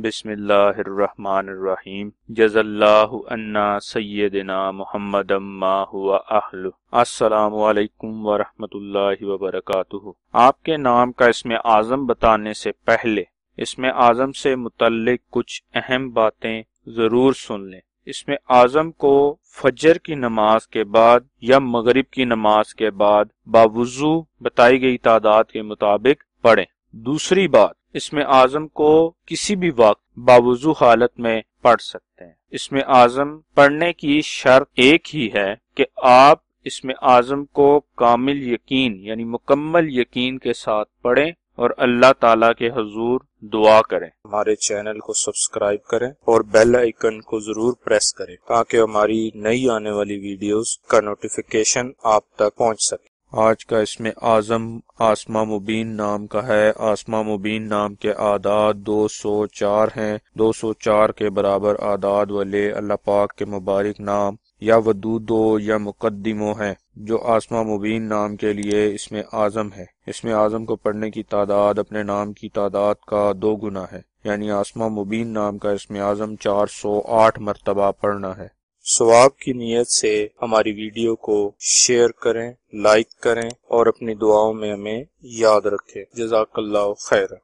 अहलु जजल्लान्ना सैदना व असलकम व बरकातुहु आपके नाम का इसमें आज़म बताने से पहले इसमें आज़म से मुतल्लिक कुछ अहम बातें ज़रूर सुन लें इसमें आज़म को फजर की नमाज के बाद या मगरिब की नमाज के बाद बावजू बताई गई तादाद के मुताबिक पढ़ें दूसरी बात इसमें आजम को किसी भी वक्त बावजू हालत में पढ़ सकते हैं इसमें आजम पढ़ने की शर्त एक ही है कि आप इसमें आजम को कामिल यकीन यानी मुकम्मल यकीन के साथ पढ़ें और अल्लाह ताला के हजूर दुआ करें हमारे चैनल को सब्सक्राइब करें और बेल आइकन को जरूर प्रेस करें ताकि हमारी नई आने वाली वीडियोस का नोटिफिकेशन आप तक पहुंच सके आज का इसमें आज़म आसमा मुबीन नाम का है आसमा मुबीन नाम के आदाद दो सौ चार है दो सौ चार के बराबर आदाद वाले अल्लाह पाक के मुबारक नाम या वदूदो या मुकदमो है जो आसमा मुबीन नाम के लिए इसमें आज़म है इसमें आज़म को पढ़ने की तादाद अपने नाम की तादाद का दो गुना है यानी आसमा मुबीन नाम का इसमें आज़म चार सौ आठ मरतबा पढ़ना है स्वाब की नीयत से हमारी वीडियो को शेयर करें लाइक करें और अपनी दुआओं में हमें याद रखें जजाकल्ला खैर